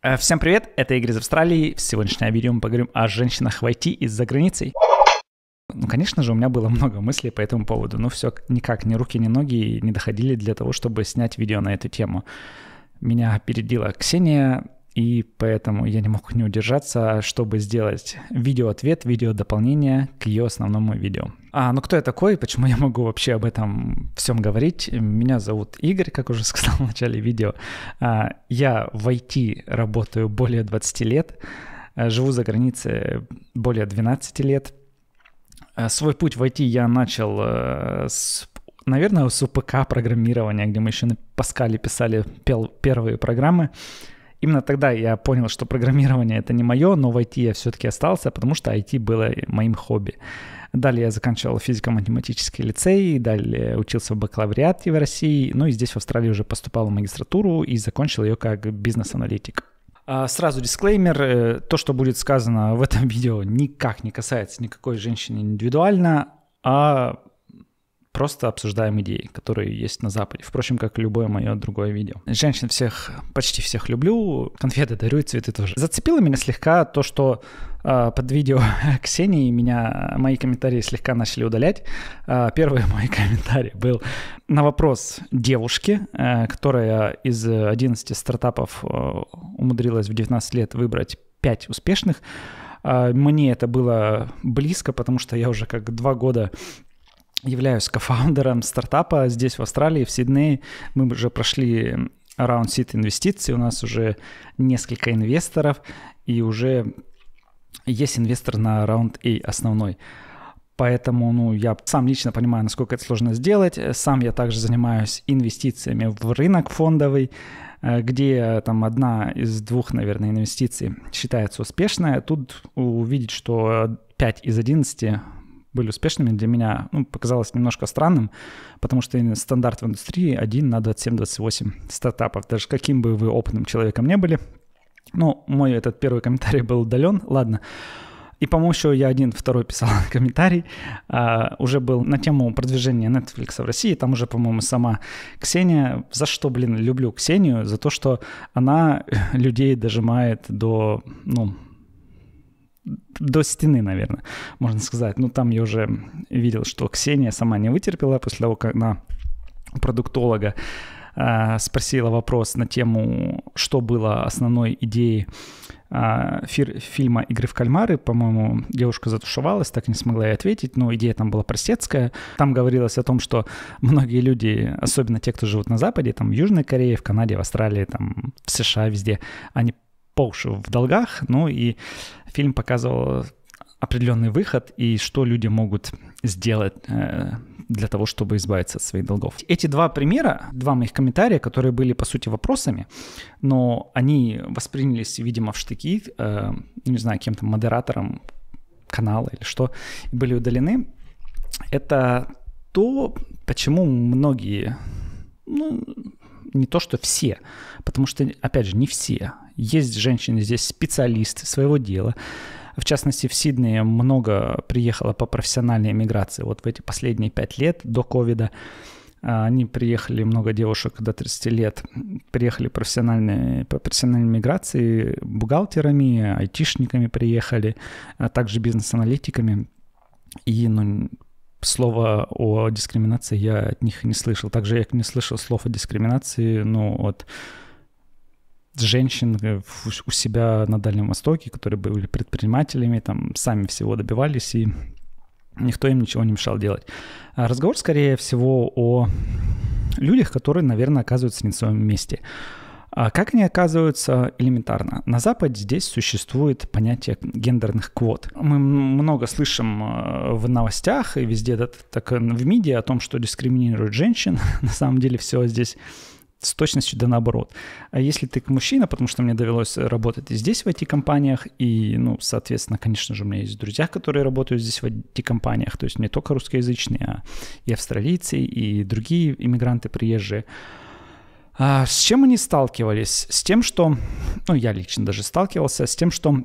Э, всем привет, это Игорь из Австралии. В сегодняшнем видео мы поговорим о женщинах в IT из-за границей. Ну, конечно же, у меня было много мыслей по этому поводу, но все никак, ни руки, ни ноги не доходили для того, чтобы снять видео на эту тему. Меня опередила Ксения, и поэтому я не мог не удержаться, чтобы сделать видео-ответ, видео-дополнение к ее основному видео. А, ну кто я такой, почему я могу вообще об этом всем говорить? Меня зовут Игорь, как уже сказал в начале видео. А, я в IT работаю более 20 лет, а, живу за границей более 12 лет. А, свой путь в IT я начал а, с наверное, с УПК программирования, где мы еще на Паскале писали пел, первые программы. Именно тогда я понял, что программирование это не мое, но в IT я все-таки остался, потому что IT было моим хобби. Далее я заканчивал физико-математический лицей, далее учился в бакалавриате в России, ну и здесь в Австралии уже поступал в магистратуру и закончил ее как бизнес-аналитик. А, сразу дисклеймер, э, то, что будет сказано в этом видео, никак не касается никакой женщины индивидуально, а Просто обсуждаем идеи, которые есть на Западе. Впрочем, как любое мое другое видео. Женщин всех, почти всех люблю, конфеты дарю и цветы тоже. Зацепило меня слегка то, что э, под видео Ксении меня мои комментарии слегка начали удалять. Э, первый мой комментарий был на вопрос девушки, э, которая из 11 стартапов э, умудрилась в 19 лет выбрать 5 успешных. А, мне это было близко, потому что я уже как два года являюсь кофаундером стартапа здесь, в Австралии, в Сиднее. Мы уже прошли раунд сит инвестиций, у нас уже несколько инвесторов, и уже есть инвестор на раунд A основной. Поэтому ну, я сам лично понимаю, насколько это сложно сделать. Сам я также занимаюсь инвестициями в рынок фондовый, э, где э, там одна из двух, наверное, инвестиций считается успешная. Тут увидеть, что 5 из 11 были успешными, для меня ну, показалось немножко странным, потому что стандарт в индустрии 1 на 27-28 стартапов, даже каким бы вы опытным человеком не были. Ну, мой этот первый комментарий был удален, ладно. И, по-моему, еще я один, второй писал комментарий, а, уже был на тему продвижения Netflix в России. Там уже, по-моему, сама Ксения. За что, блин, люблю Ксению? За то, что она людей дожимает до, ну, до стены, наверное, можно сказать. Ну, там я уже видел, что Ксения сама не вытерпела после того, как она продуктолога э, спросила вопрос на тему, что было основной идеей э, фир, фильма «Игры в кальмары». По-моему, девушка затушевалась, так не смогла и ответить, но идея там была простецкая. Там говорилось о том, что многие люди, особенно те, кто живут на Западе, там в Южной Корее, в Канаде, в Австралии, там в США, везде, они по уши в долгах, ну и фильм показывал определенный выход и что люди могут сделать э, для того, чтобы избавиться от своих долгов. Эти два примера, два моих комментария, которые были по сути вопросами, но они воспринялись, видимо, в штыки, э, ну, не знаю, кем-то модератором канала или что, были удалены. Это то, почему многие, ну, не то что все, потому что, опять же, не все, есть женщины здесь, специалисты своего дела. В частности, в Сиднее много приехало по профессиональной миграции. Вот в эти последние пять лет до ковида а, они приехали, много девушек до 30 лет, приехали профессиональные, по профессиональной миграции, бухгалтерами, айтишниками приехали, а также бизнес-аналитиками. И ну, слова о дискриминации я от них не слышал. Также я не слышал слов о дискриминации ну, от женщин э, у себя на Дальнем Востоке, которые были предпринимателями, там сами всего добивались, и никто им ничего не мешал делать. А разговор, скорее всего, о людях, которые, наверное, оказываются не в своем месте. А как они оказываются элементарно? На Западе здесь существует понятие гендерных квот. Мы много слышим э, в новостях и везде так, э, в медиа о том, что дискриминируют женщин. На самом деле все здесь с точностью да наоборот. А если ты мужчина, потому что мне довелось э, работать и здесь в IT-компаниях, и, ну, соответственно, конечно же, у меня есть друзья, которые работают здесь в IT-компаниях, то есть не только русскоязычные, а и австралийцы, и другие иммигранты приезжие. А с чем они сталкивались? С тем, что, ну, я лично даже сталкивался, с тем, что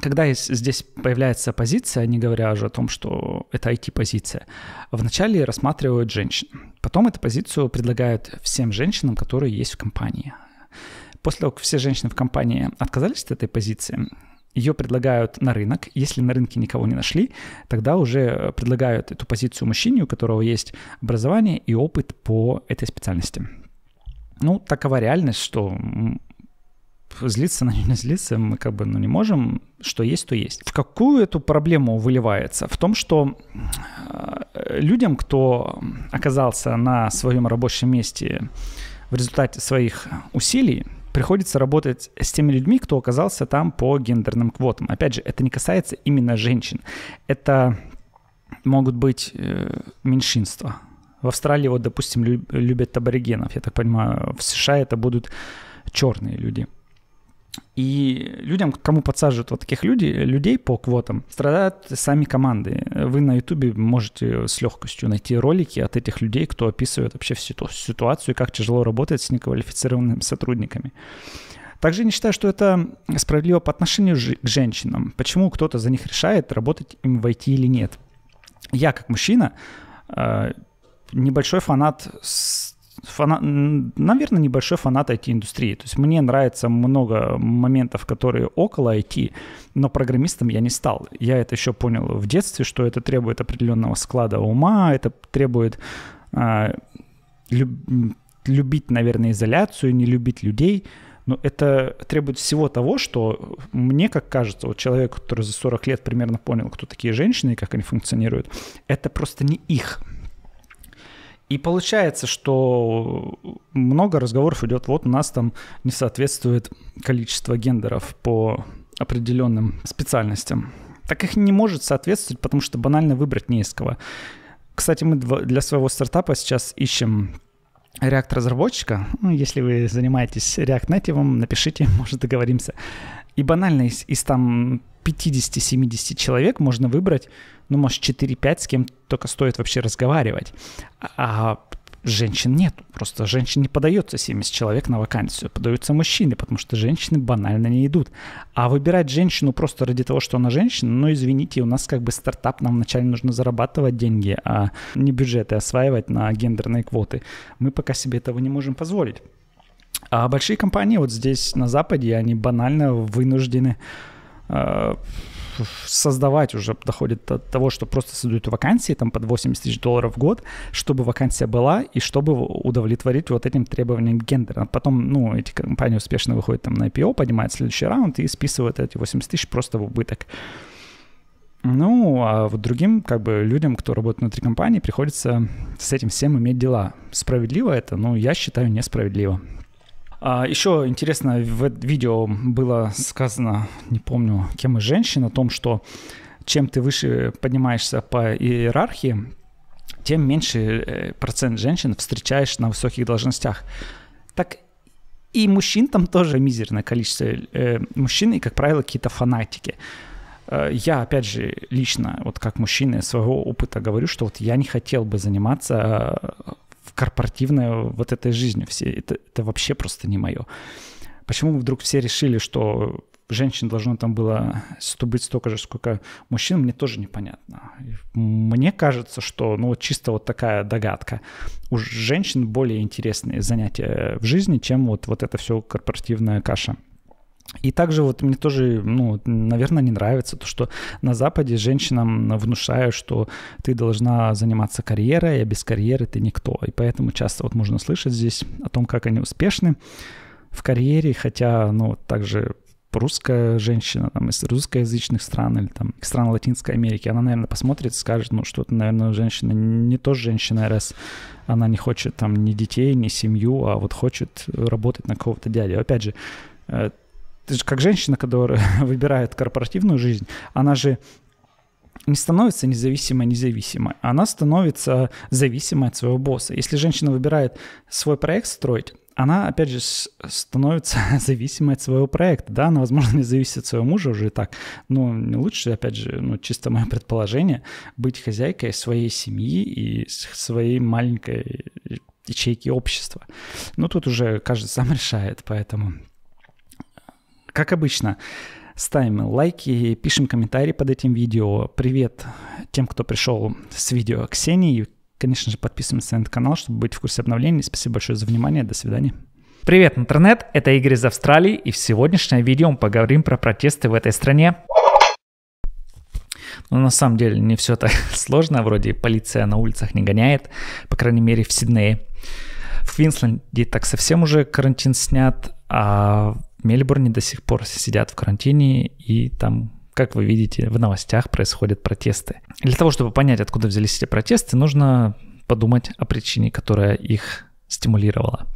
когда здесь появляется позиция, не говоря уже о том, что это IT-позиция, вначале рассматривают женщин. Потом эту позицию предлагают всем женщинам, которые есть в компании. После того, как все женщины в компании отказались от этой позиции, ее предлагают на рынок. Если на рынке никого не нашли, тогда уже предлагают эту позицию мужчине, у которого есть образование и опыт по этой специальности. Ну, такова реальность, что злиться на нее не злиться мы как бы ну, не можем, что есть, то есть. В какую эту проблему выливается? В том, что э, людям, кто оказался на своем рабочем месте в результате своих усилий, приходится работать с теми людьми, кто оказался там по гендерным квотам. Опять же, это не касается именно женщин. Это могут быть э, меньшинства. В Австралии, вот, допустим, любят аборигенов, я так понимаю. В США это будут черные люди. И людям, кому подсаживают вот таких людей, людей по квотам, страдают сами команды. Вы на Ютубе можете с легкостью найти ролики от этих людей, кто описывает вообще всю эту ситуацию, как тяжело работать с неквалифицированными сотрудниками. Также не считаю, что это справедливо по отношению к женщинам. Почему кто-то за них решает, работать им войти или нет. Я, как мужчина, э, небольшой фанат фана... наверное, небольшой фанат IT-индустрии. То есть мне нравится много моментов, которые около IT, но программистом я не стал. Я это еще понял в детстве, что это требует определенного склада ума, это требует а, люб... любить, наверное, изоляцию, не любить людей. Но это требует всего того, что мне, как кажется, вот человек, который за 40 лет примерно понял, кто такие женщины и как они функционируют, это просто не их и получается, что много разговоров идет, вот у нас там не соответствует количество гендеров по определенным специальностям. Так их не может соответствовать, потому что банально выбрать не из кого. Кстати, мы для своего стартапа сейчас ищем React-разработчика. Ну, если вы занимаетесь React Native, напишите, может договоримся. И банально из, из там 50-70 человек можно выбрать, ну, может, 4-5, с кем только стоит вообще разговаривать. А женщин нет. Просто женщин не подается 70 человек на вакансию. Подаются мужчины, потому что женщины банально не идут. А выбирать женщину просто ради того, что она женщина, ну, извините, у нас как бы стартап, нам вначале нужно зарабатывать деньги, а не бюджеты осваивать на гендерные квоты. Мы пока себе этого не можем позволить. А большие компании вот здесь на Западе, они банально вынуждены Э, создавать уже доходит до того, что просто создают вакансии там под 80 тысяч долларов в год, чтобы вакансия была и чтобы удовлетворить вот этим требованиям гендера. А потом, ну, эти компании успешно выходят там на IPO, поднимают следующий раунд и списывают эти 80 тысяч просто в убыток. Ну, а вот другим, как бы, людям, кто работает внутри компании, приходится с этим всем иметь дела. Справедливо это? Ну, я считаю, несправедливо. А, еще интересно, в видео было сказано, не помню, кем из женщин, о том, что чем ты выше поднимаешься по иерархии, тем меньше э, процент женщин встречаешь на высоких должностях. Так и мужчин там тоже мизерное количество э, мужчин, и, как правило, какие-то фанатики. Э, я, опять же, лично, вот как мужчина своего опыта говорю, что вот я не хотел бы заниматься корпоративная вот этой жизнью. Все, это, это вообще просто не мое. Почему вдруг все решили, что женщин должно там было быть столько же, сколько мужчин, мне тоже непонятно. Мне кажется, что, ну, вот чисто вот такая догадка. У женщин более интересные занятия в жизни, чем вот, вот это все корпоративная каша. И также вот мне тоже, ну, наверное, не нравится то, что на Западе женщинам внушают, что ты должна заниматься карьерой, а без карьеры ты никто. И поэтому часто вот можно слышать здесь о том, как они успешны в карьере, хотя, ну, также русская женщина там, из русскоязычных стран или там из стран Латинской Америки, она, наверное, посмотрит и скажет, ну, что это, наверное, женщина не то женщина, раз она не хочет там ни детей, ни семью, а вот хочет работать на кого-то дядю. Опять же, э, ты же как женщина, которая выбирает корпоративную жизнь, она же не становится независимой независимой, она становится зависимой от своего босса. Если женщина выбирает свой проект строить, она, опять же, становится зависимой от своего проекта, да, она, возможно, не зависит от своего мужа уже и так, но не лучше, опять же, ну, чисто мое предположение, быть хозяйкой своей семьи и своей маленькой ячейки общества. Ну, тут уже каждый сам решает, поэтому как обычно, ставим лайки, пишем комментарии под этим видео. Привет тем, кто пришел с видео Ксении. Конечно же, подписываемся на этот канал, чтобы быть в курсе обновлений. Спасибо большое за внимание. До свидания. Привет, интернет! Это Игорь из Австралии, и в сегодняшнем видео мы поговорим про протесты в этой стране. Но ну, на самом деле не все так сложно, вроде полиция на улицах не гоняет, по крайней мере в Сиднее. В Квинсленде так совсем уже карантин снят, а Мельбурне до сих пор сидят в карантине, и там как вы видите, в новостях происходят протесты. Для того, чтобы понять, откуда взялись эти протесты, нужно подумать о причине, которая их стимулировала.